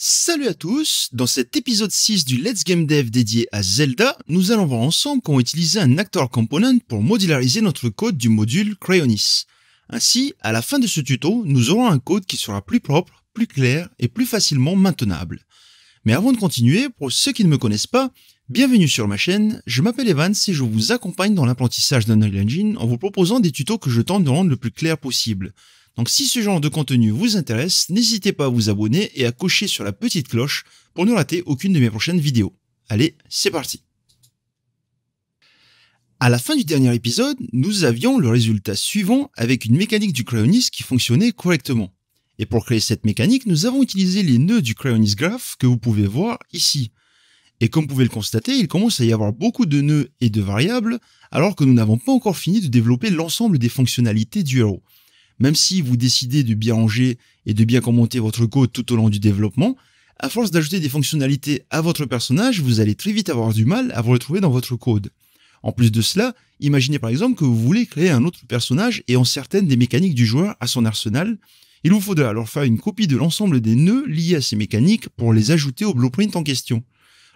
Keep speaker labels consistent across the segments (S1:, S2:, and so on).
S1: Salut à tous, dans cet épisode 6 du Let's Game Dev dédié à Zelda, nous allons voir ensemble comment utiliser un actor component pour modulariser notre code du module Crayonis. Ainsi, à la fin de ce tuto, nous aurons un code qui sera plus propre, plus clair et plus facilement maintenable. Mais avant de continuer, pour ceux qui ne me connaissent pas, bienvenue sur ma chaîne, je m'appelle Evans et je vous accompagne dans l'apprentissage d'Unreal Engine en vous proposant des tutos que je tente de rendre le plus clair possible. Donc si ce genre de contenu vous intéresse, n'hésitez pas à vous abonner et à cocher sur la petite cloche pour ne rater aucune de mes prochaines vidéos. Allez, c'est parti À la fin du dernier épisode, nous avions le résultat suivant avec une mécanique du Cryonis qui fonctionnait correctement. Et pour créer cette mécanique, nous avons utilisé les nœuds du Cryonis Graph que vous pouvez voir ici. Et comme vous pouvez le constater, il commence à y avoir beaucoup de nœuds et de variables, alors que nous n'avons pas encore fini de développer l'ensemble des fonctionnalités du héros même si vous décidez de bien ranger et de bien commenter votre code tout au long du développement, à force d'ajouter des fonctionnalités à votre personnage, vous allez très vite avoir du mal à vous retrouver dans votre code. En plus de cela, imaginez par exemple que vous voulez créer un autre personnage et en certaines des mécaniques du joueur à son arsenal. Il vous faudra alors faire une copie de l'ensemble des nœuds liés à ces mécaniques pour les ajouter au blueprint en question.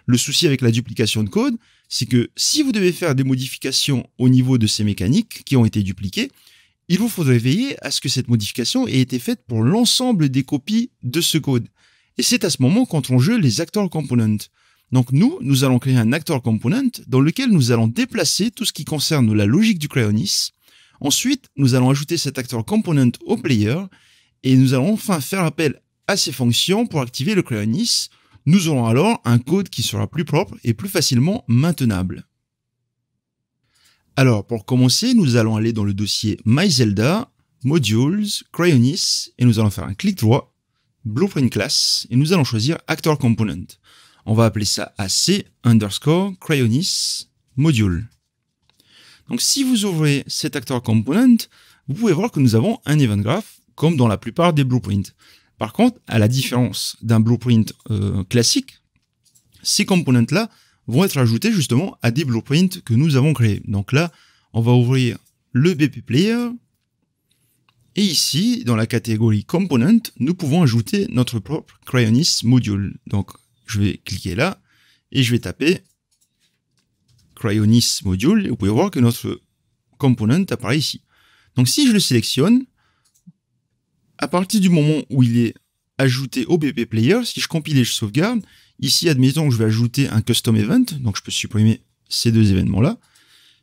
S1: Le souci avec la duplication de code, c'est que si vous devez faire des modifications au niveau de ces mécaniques qui ont été dupliquées, il vous faudrait veiller à ce que cette modification ait été faite pour l'ensemble des copies de ce code. Et c'est à ce moment qu'entre en jeu les actor components. Donc nous, nous allons créer un actor component dans lequel nous allons déplacer tout ce qui concerne la logique du Cryonis. Ensuite, nous allons ajouter cet actor component au player et nous allons enfin faire appel à ces fonctions pour activer le Cryonis. Nous aurons alors un code qui sera plus propre et plus facilement maintenable. Alors, pour commencer, nous allons aller dans le dossier MyZelda, Modules, Cryonis, et nous allons faire un clic droit, Blueprint Class, et nous allons choisir Actor Component. On va appeler ça AC underscore Cryonis Module. Donc, si vous ouvrez cet Actor Component, vous pouvez voir que nous avons un event graph, comme dans la plupart des blueprints. Par contre, à la différence d'un blueprint euh, classique, ces components-là vont être ajoutés justement à des blueprints que nous avons créés. Donc là, on va ouvrir le BP Player. Et ici, dans la catégorie Component, nous pouvons ajouter notre propre Cryonis module. Donc, je vais cliquer là et je vais taper Cryonis module. Et vous pouvez voir que notre component apparaît ici. Donc, si je le sélectionne, à partir du moment où il est ajouter au BP Player, si je compile et je sauvegarde, ici, admettons que je vais ajouter un custom event, donc je peux supprimer ces deux événements-là.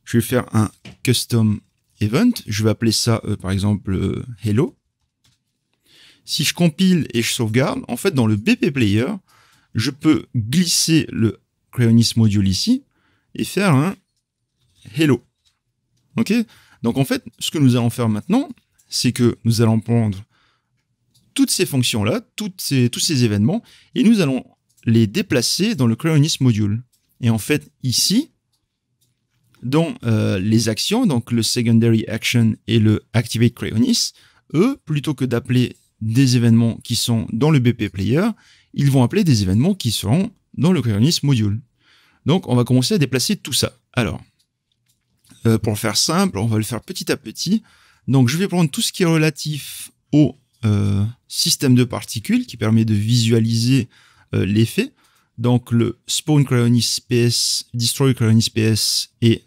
S1: Je vais faire un custom event, je vais appeler ça, euh, par exemple, euh, hello. Si je compile et je sauvegarde, en fait, dans le BP Player, je peux glisser le Creonis module ici et faire un hello. Ok Donc en fait, ce que nous allons faire maintenant, c'est que nous allons prendre toutes ces fonctions-là, tous ces événements, et nous allons les déplacer dans le Crayonis module. Et en fait, ici, dans euh, les actions, donc le secondary action et le activate Cryonis, eux, plutôt que d'appeler des événements qui sont dans le BP Player, ils vont appeler des événements qui seront dans le Cryonis module. Donc, on va commencer à déplacer tout ça. Alors, pour euh, pour faire simple, on va le faire petit à petit. Donc, je vais prendre tout ce qui est relatif au euh, système de particules qui permet de visualiser euh, l'effet. Donc le Spawn Cryonis PS, Destroy Cryonis PS et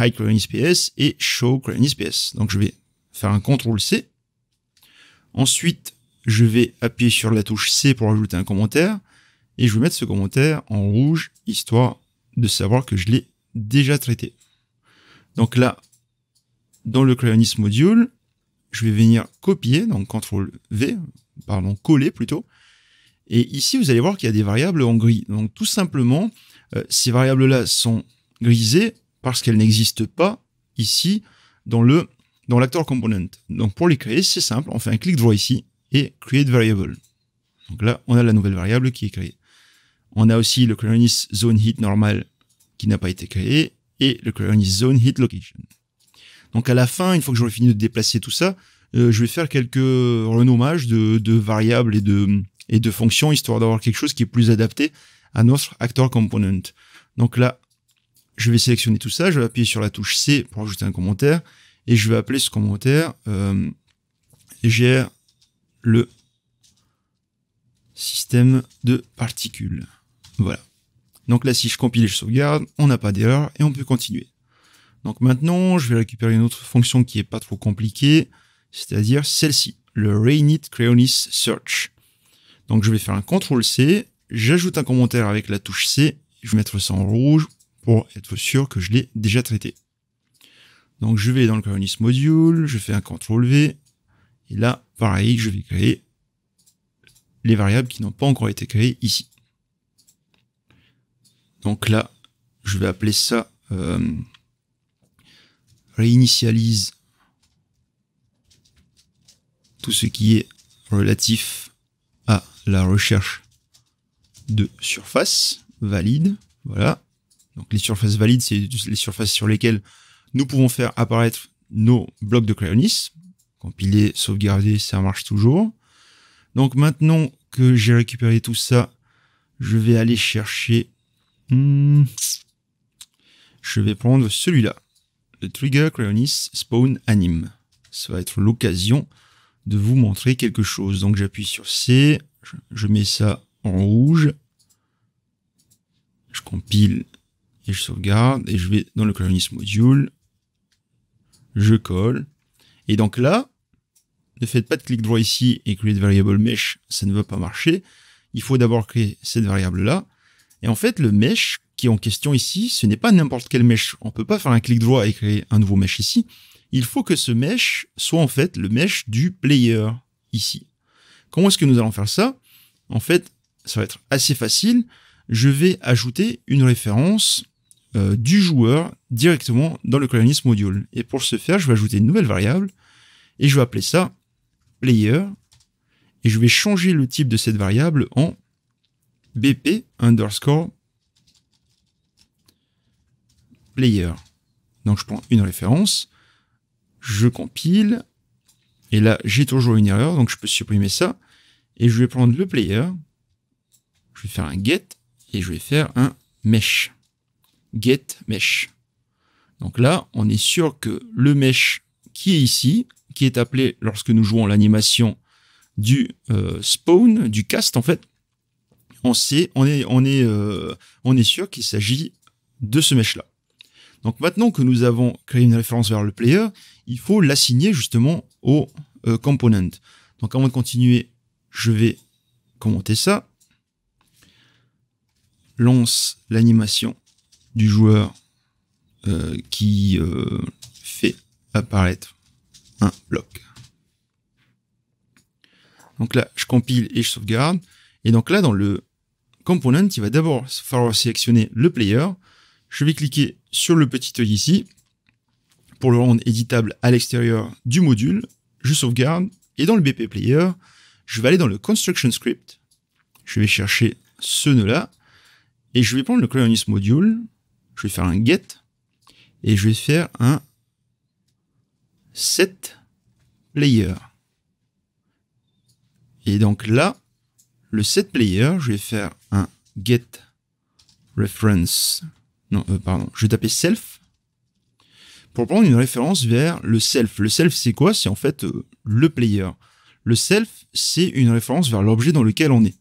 S1: High Cryonis PS et Show Cryonis PS. Donc je vais faire un CTRL C. Ensuite, je vais appuyer sur la touche C pour ajouter un commentaire. Et je vais mettre ce commentaire en rouge, histoire de savoir que je l'ai déjà traité. Donc là, dans le Cryonis module, je vais venir copier, donc CTRL V, pardon, coller plutôt. Et ici, vous allez voir qu'il y a des variables en gris. Donc tout simplement, euh, ces variables-là sont grisées parce qu'elles n'existent pas ici dans le dans l'actor component. Donc pour les créer, c'est simple, on fait un clic droit ici et create variable. Donc là, on a la nouvelle variable qui est créée. On a aussi le Kubernetes zone hit normal qui n'a pas été créé et le Kubernetes zone hit location. Donc à la fin, une fois que j'aurai fini de déplacer tout ça, euh, je vais faire quelques renommages de, variables et de, et de fonctions, histoire d'avoir quelque chose qui est plus adapté à notre actor component. Donc là, je vais sélectionner tout ça, je vais appuyer sur la touche C pour ajouter un commentaire, et je vais appeler ce commentaire euh, gère le système de particules. Voilà. Donc là, si je compile et je sauvegarde, on n'a pas d'erreur et on peut continuer. Donc maintenant, je vais récupérer une autre fonction qui est pas trop compliquée, c'est-à-dire celle-ci, le reinit creonis search. Donc je vais faire un CTRL C, j'ajoute un commentaire avec la touche C, je vais mettre ça en rouge pour être sûr que je l'ai déjà traité. Donc je vais dans le creonis module, je fais un CTRL V, et là, pareil, je vais créer les variables qui n'ont pas encore été créées ici. Donc là, je vais appeler ça euh, réinitialise tout ce qui est relatif à la recherche de surfaces valides. Voilà. Donc les surfaces valides, c'est les surfaces sur lesquelles nous pouvons faire apparaître nos blocs de Cryonis. Compiler, sauvegarder, ça marche toujours. Donc maintenant que j'ai récupéré tout ça, je vais aller chercher... Hmm, je vais prendre celui-là le trigger Cryonis spawn anime. Ça va être l'occasion de vous montrer quelque chose. Donc j'appuie sur C, je mets ça en rouge, je compile et je sauvegarde, et je vais dans le Cryonis module, je colle. Et donc là, ne faites pas de clic droit ici et create variable mesh, ça ne va pas marcher. Il faut d'abord créer cette variable là. Et en fait, le mesh, qui est en question ici, ce n'est pas n'importe quel mesh. On peut pas faire un clic droit et créer un nouveau mesh ici. Il faut que ce mesh soit en fait le mesh du player ici. Comment est-ce que nous allons faire ça En fait, ça va être assez facile. Je vais ajouter une référence euh, du joueur directement dans le colonist module. Et pour ce faire, je vais ajouter une nouvelle variable et je vais appeler ça player. Et je vais changer le type de cette variable en bp underscore player. Donc je prends une référence, je compile, et là j'ai toujours une erreur, donc je peux supprimer ça, et je vais prendre le player, je vais faire un get, et je vais faire un mesh. Get mesh. Donc là, on est sûr que le mesh qui est ici, qui est appelé lorsque nous jouons l'animation du euh, spawn, du cast en fait, on sait, on est, on est, euh, on est sûr qu'il s'agit de ce mesh là. Donc maintenant que nous avons créé une référence vers le player, il faut l'assigner justement au euh, component. Donc avant de continuer, je vais commenter ça. Lance l'animation du joueur euh, qui euh, fait apparaître un bloc. Donc là, je compile et je sauvegarde. Et donc là, dans le component, il va d'abord falloir sélectionner le player je vais cliquer sur le petit œil ici pour le rendre éditable à l'extérieur du module. Je sauvegarde et dans le BP Player, je vais aller dans le Construction Script. Je vais chercher ce nœud-là et je vais prendre le Cryonis Module. Je vais faire un get et je vais faire un set player. Et donc là, le set player, je vais faire un get reference non, euh, pardon. Je vais taper self pour prendre une référence vers le self. Le self, c'est quoi C'est en fait euh, le player. Le self, c'est une référence vers l'objet dans lequel on est.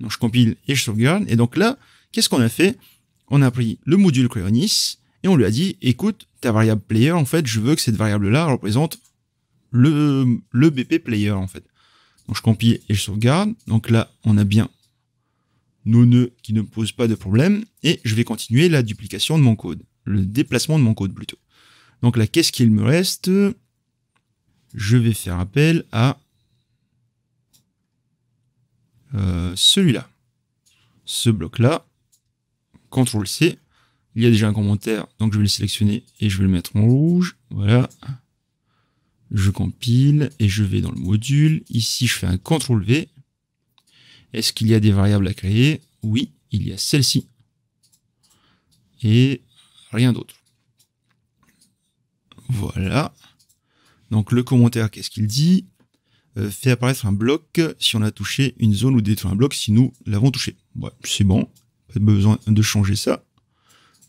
S1: Donc je compile et je sauvegarde. Et donc là, qu'est-ce qu'on a fait On a pris le module Cryonis et on lui a dit, écoute, ta variable player, en fait, je veux que cette variable-là représente le, le BP player, en fait. Donc je compile et je sauvegarde. Donc là, on a bien nos nœuds qui ne pose posent pas de problème, et je vais continuer la duplication de mon code, le déplacement de mon code plutôt. Donc là, qu'est-ce qu'il me reste Je vais faire appel à euh, celui-là, ce bloc-là, CTRL-C, il y a déjà un commentaire, donc je vais le sélectionner et je vais le mettre en rouge, voilà. Je compile et je vais dans le module, ici je fais un CTRL-V, est-ce qu'il y a des variables à créer Oui, il y a celle-ci. Et rien d'autre. Voilà. Donc le commentaire, qu'est-ce qu'il dit euh, Fait apparaître un bloc si on a touché une zone ou détruit un bloc si nous l'avons touché. c'est bon, pas besoin de changer ça.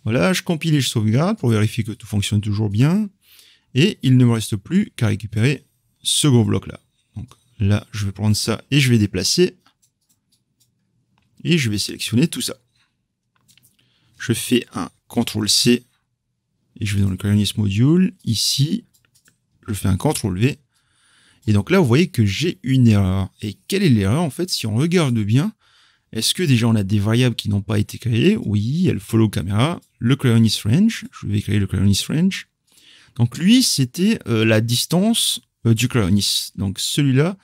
S1: Voilà, je compile et je sauvegarde pour vérifier que tout fonctionne toujours bien. Et il ne me reste plus qu'à récupérer ce gros bloc là. Donc là, je vais prendre ça et je vais déplacer et je vais sélectionner tout ça. Je fais un CTRL-C et je vais dans le Calinis Module. Ici, je fais un CTRL-V. Et donc là, vous voyez que j'ai une erreur. Et quelle est l'erreur en fait Si on regarde bien, est-ce que déjà on a des variables qui n'ont pas été créées Oui, elle follow camera, le Clearness range, je vais créer le Clearness range. Donc lui, c'était euh, la distance euh, du Clearness. Donc celui-là,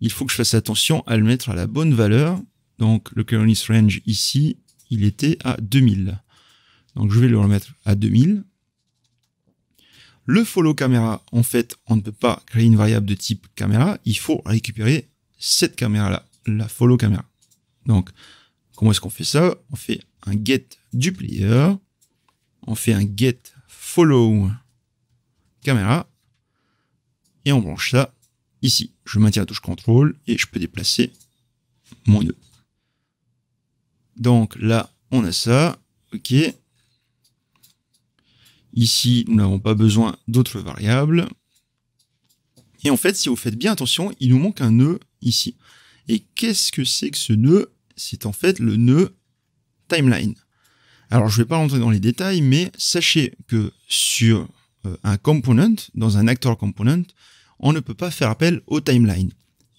S1: il faut que je fasse attention à le mettre à la bonne valeur donc le Coriolis range ici, il était à 2000. Donc je vais le remettre à 2000. Le follow camera, en fait, on ne peut pas créer une variable de type caméra. Il faut récupérer cette caméra-là, la follow camera. Donc, comment est-ce qu'on fait ça On fait un get du player. On fait un get follow caméra. Et on branche ça ici. Je maintiens la touche contrôle et je peux déplacer mon nœud. Donc là, on a ça. OK. Ici, nous n'avons pas besoin d'autres variables. Et en fait, si vous faites bien attention, il nous manque un nœud ici. Et qu'est-ce que c'est que ce nœud C'est en fait le nœud timeline. Alors, je ne vais pas rentrer dans les détails, mais sachez que sur euh, un component, dans un actor component, on ne peut pas faire appel au timeline.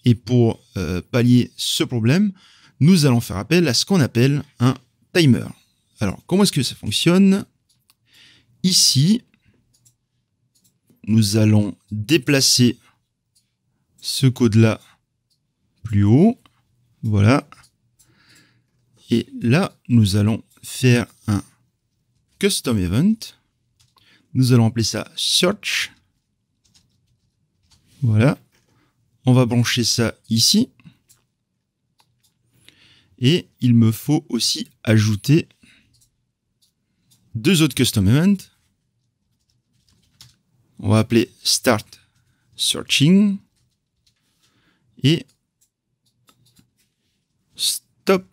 S1: Et pour euh, pallier ce problème, nous allons faire appel à ce qu'on appelle un timer. Alors, comment est-ce que ça fonctionne Ici, nous allons déplacer ce code-là plus haut. Voilà. Et là, nous allons faire un custom event. Nous allons appeler ça search. Voilà. On va brancher ça ici. Et il me faut aussi ajouter deux autres custom events. On va appeler start searching et stop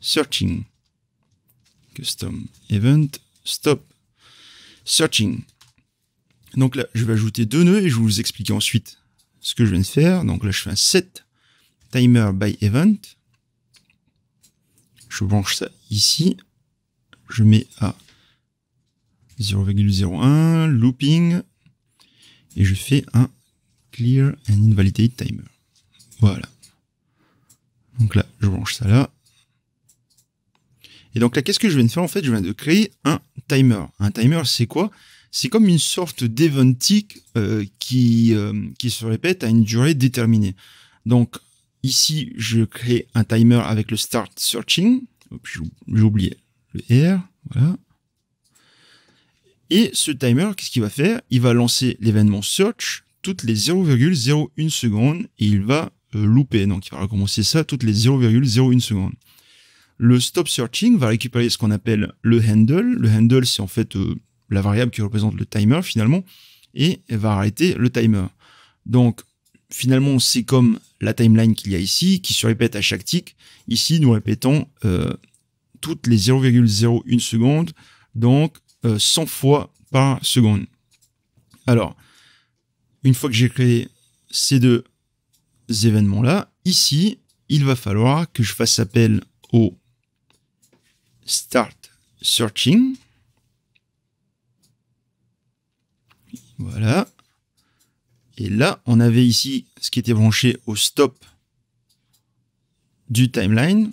S1: searching. Custom event stop searching. Donc là, je vais ajouter deux nœuds et je vais vous expliquer ensuite ce que je viens de faire. Donc là, je fais un set timer by event. Je branche ça ici. Je mets à 0,01, looping, et je fais un clear and invalidate timer. Voilà. Donc là, je branche ça là. Et donc là, qu'est-ce que je viens de faire En fait, je viens de créer un timer. Un timer, c'est quoi C'est comme une sorte d'Event Tick euh, qui, euh, qui se répète à une durée déterminée. Donc, Ici, je crée un timer avec le start searching. J'ai oublié le R. Voilà. Et ce timer, qu'est-ce qu'il va faire Il va lancer l'événement search toutes les 0,01 secondes et il va euh, louper. Donc il va recommencer ça toutes les 0,01 secondes. Le stop searching va récupérer ce qu'on appelle le handle. Le handle, c'est en fait euh, la variable qui représente le timer finalement et va arrêter le timer. Donc finalement, c'est comme la timeline qu'il y a ici, qui se répète à chaque tick. Ici, nous répétons euh, toutes les 0,01 secondes, donc 100 euh, fois par seconde. Alors, une fois que j'ai créé ces deux événements-là, ici, il va falloir que je fasse appel au Start Searching. Voilà. Et là, on avait ici ce qui était branché au stop du timeline,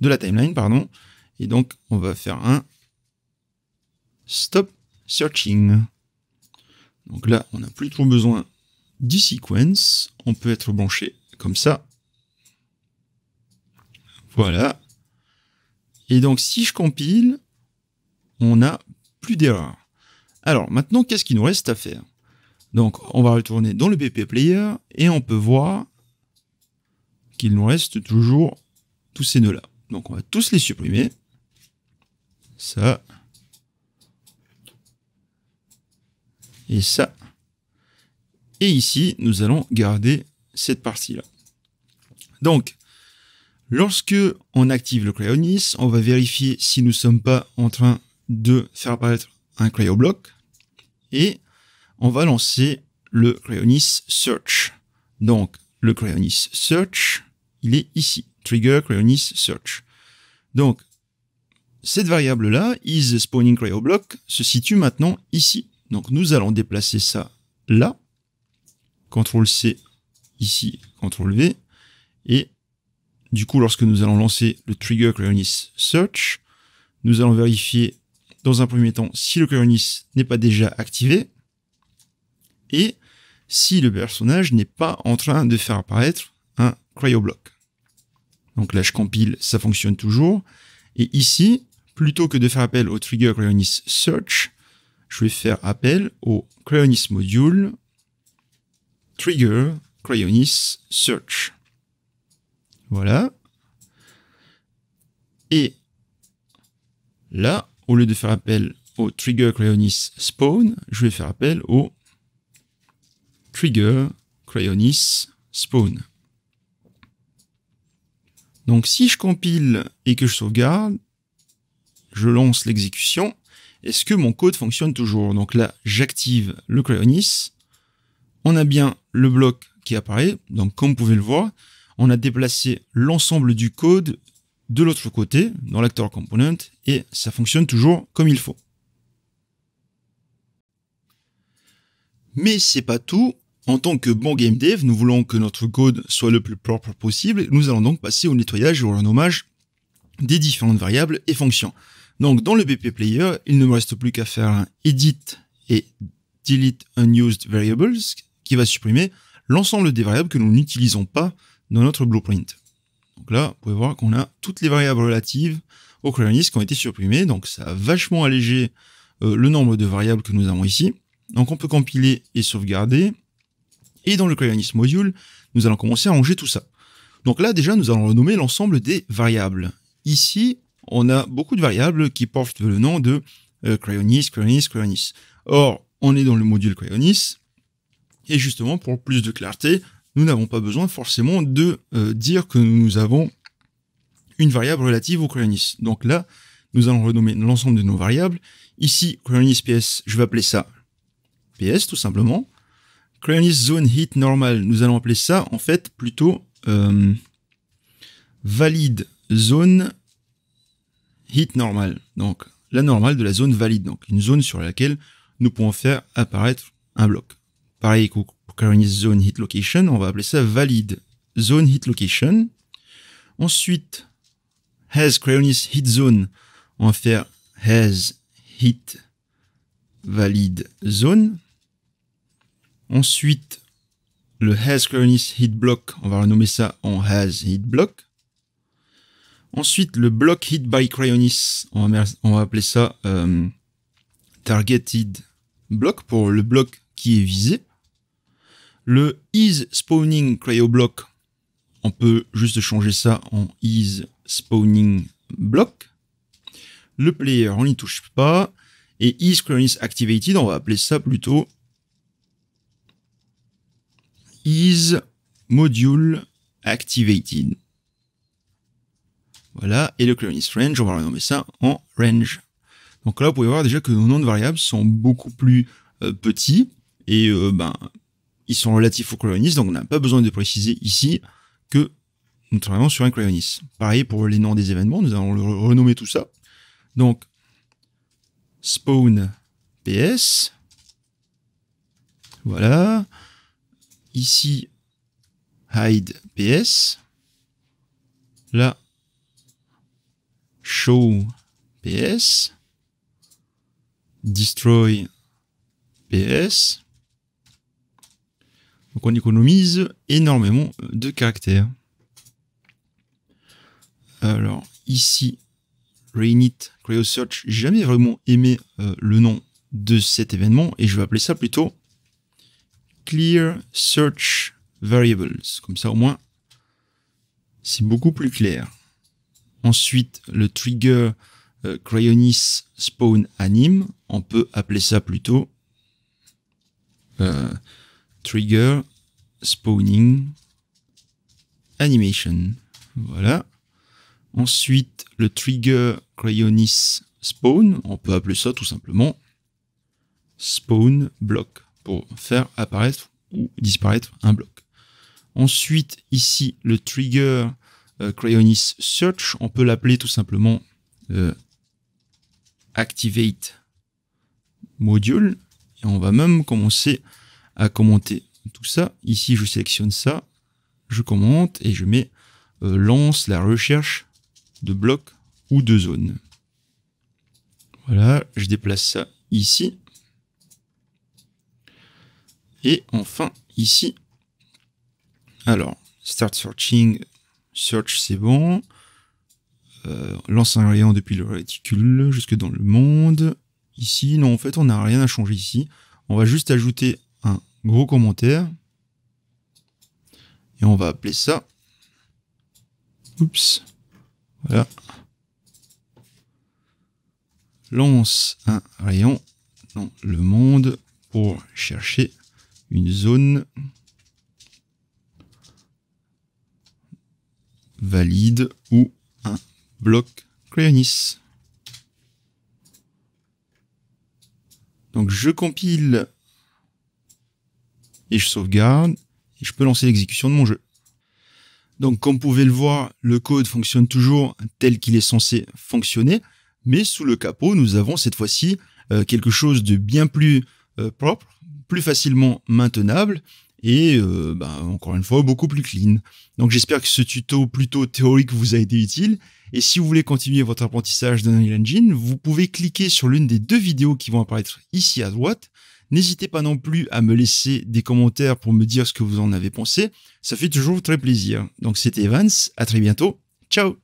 S1: de la timeline, pardon. Et donc, on va faire un stop searching. Donc là, on n'a plus trop besoin du sequence. On peut être branché comme ça. Voilà. Et donc, si je compile, on n'a plus d'erreur. Alors, maintenant, qu'est-ce qu'il nous reste à faire donc, on va retourner dans le BP Player et on peut voir qu'il nous reste toujours tous ces nœuds-là. Donc, on va tous les supprimer. Ça. Et ça. Et ici, nous allons garder cette partie-là. Donc, lorsque on active le Cryonis, on va vérifier si nous ne sommes pas en train de faire apparaître un cryoblock. Et on va lancer le Crayonis Search. Donc, le Crayonis Search, il est ici. Trigger Crayonis Search. Donc, cette variable-là, is spawning se situe maintenant ici. Donc, nous allons déplacer ça là. CTRL-C ici, CTRL-V. Et du coup, lorsque nous allons lancer le trigger Cryonis Search, nous allons vérifier dans un premier temps si le crayonis n'est pas déjà activé et si le personnage n'est pas en train de faire apparaître un cryoblock. Donc là, je compile, ça fonctionne toujours. Et ici, plutôt que de faire appel au trigger cryonis search, je vais faire appel au cryonis module trigger cryonis search. Voilà. Et là, au lieu de faire appel au trigger cryonis spawn, je vais faire appel au Trigger, Crayonis Spawn. Donc si je compile et que je sauvegarde, je lance l'exécution, est-ce que mon code fonctionne toujours Donc là, j'active le Crayonis. on a bien le bloc qui apparaît, donc comme vous pouvez le voir, on a déplacé l'ensemble du code de l'autre côté, dans l'actor component, et ça fonctionne toujours comme il faut. Mais c'est pas tout, en tant que bon game dev, nous voulons que notre code soit le plus propre possible. Nous allons donc passer au nettoyage et au renommage des différentes variables et fonctions. Donc, dans le BP Player, il ne me reste plus qu'à faire un edit et delete unused variables qui va supprimer l'ensemble des variables que nous n'utilisons pas dans notre blueprint. Donc là, vous pouvez voir qu'on a toutes les variables relatives au list qui ont été supprimées. Donc, ça a vachement allégé euh, le nombre de variables que nous avons ici. Donc, on peut compiler et sauvegarder. Et dans le Cryonis module, nous allons commencer à ranger tout ça. Donc là, déjà, nous allons renommer l'ensemble des variables. Ici, on a beaucoup de variables qui portent le nom de euh, Cryonis, Cryonis, Or, on est dans le module Cryonis, et justement, pour plus de clarté, nous n'avons pas besoin forcément de euh, dire que nous avons une variable relative au Cryonis. Donc là, nous allons renommer l'ensemble de nos variables. Ici, Cryonis PS, je vais appeler ça PS, tout simplement crayonis Zone hit Normal, nous allons appeler ça en fait plutôt euh, valide zone hit normal. Donc la normale de la zone valide, donc une zone sur laquelle nous pouvons faire apparaître un bloc. Pareil pour crayonis Zone hit Location, on va appeler ça valide zone hit location. Ensuite, has Crayonis hit zone, on va faire has hit valide zone. Ensuite, le has hit block, on va renommer ça en has hit block. Ensuite, le block hit by cryonis, on va, on va appeler ça euh, targeted block pour le bloc qui est visé. Le is spawning block on peut juste changer ça en is spawning block. Le player, on n'y touche pas. Et is cryonis activated, on va appeler ça plutôt is module activated. Voilà, et le crayonist range, on va renommer ça en range. Donc là, vous pouvez voir déjà que nos noms de variables sont beaucoup plus euh, petits et euh, ben, ils sont relatifs au clonist, donc on n'a pas besoin de préciser ici que nous travaillons sur un clonist. Pareil pour les noms des événements, nous allons renommer tout ça. Donc, spawn PS. Voilà. Ici, hide PS. Là, show PS. Destroy PS. Donc on économise énormément de caractères. Alors ici, Reinit Search, j'ai jamais vraiment aimé euh, le nom de cet événement et je vais appeler ça plutôt clear search variables. Comme ça, au moins, c'est beaucoup plus clair. Ensuite, le trigger euh, Crayonis spawn anime. On peut appeler ça plutôt euh, trigger spawning animation. Voilà. Ensuite, le trigger Crayonis spawn. On peut appeler ça tout simplement spawn block pour faire apparaître ou disparaître un bloc. Ensuite, ici, le trigger euh, Crayonis Search, on peut l'appeler tout simplement euh, Activate Module. Et on va même commencer à commenter tout ça. Ici, je sélectionne ça, je commente et je mets euh, lance la recherche de blocs ou de zones. Voilà, je déplace ça ici. Et enfin, ici, alors, start searching, search c'est bon. Euh, lance un rayon depuis le réticule jusque dans le monde. Ici, non, en fait, on n'a rien à changer ici. On va juste ajouter un gros commentaire. Et on va appeler ça. Oups. Voilà. Lance un rayon dans le monde pour chercher une zone valide ou un bloc Crayonis. Donc je compile et je sauvegarde et je peux lancer l'exécution de mon jeu. Donc comme vous pouvez le voir, le code fonctionne toujours tel qu'il est censé fonctionner, mais sous le capot, nous avons cette fois-ci euh, quelque chose de bien plus euh, propre, plus facilement maintenable et euh, bah, encore une fois beaucoup plus clean. Donc j'espère que ce tuto plutôt théorique vous a été utile. Et si vous voulez continuer votre apprentissage Unreal Engine, vous pouvez cliquer sur l'une des deux vidéos qui vont apparaître ici à droite. N'hésitez pas non plus à me laisser des commentaires pour me dire ce que vous en avez pensé. Ça fait toujours très plaisir. Donc c'était Evans, à très bientôt. Ciao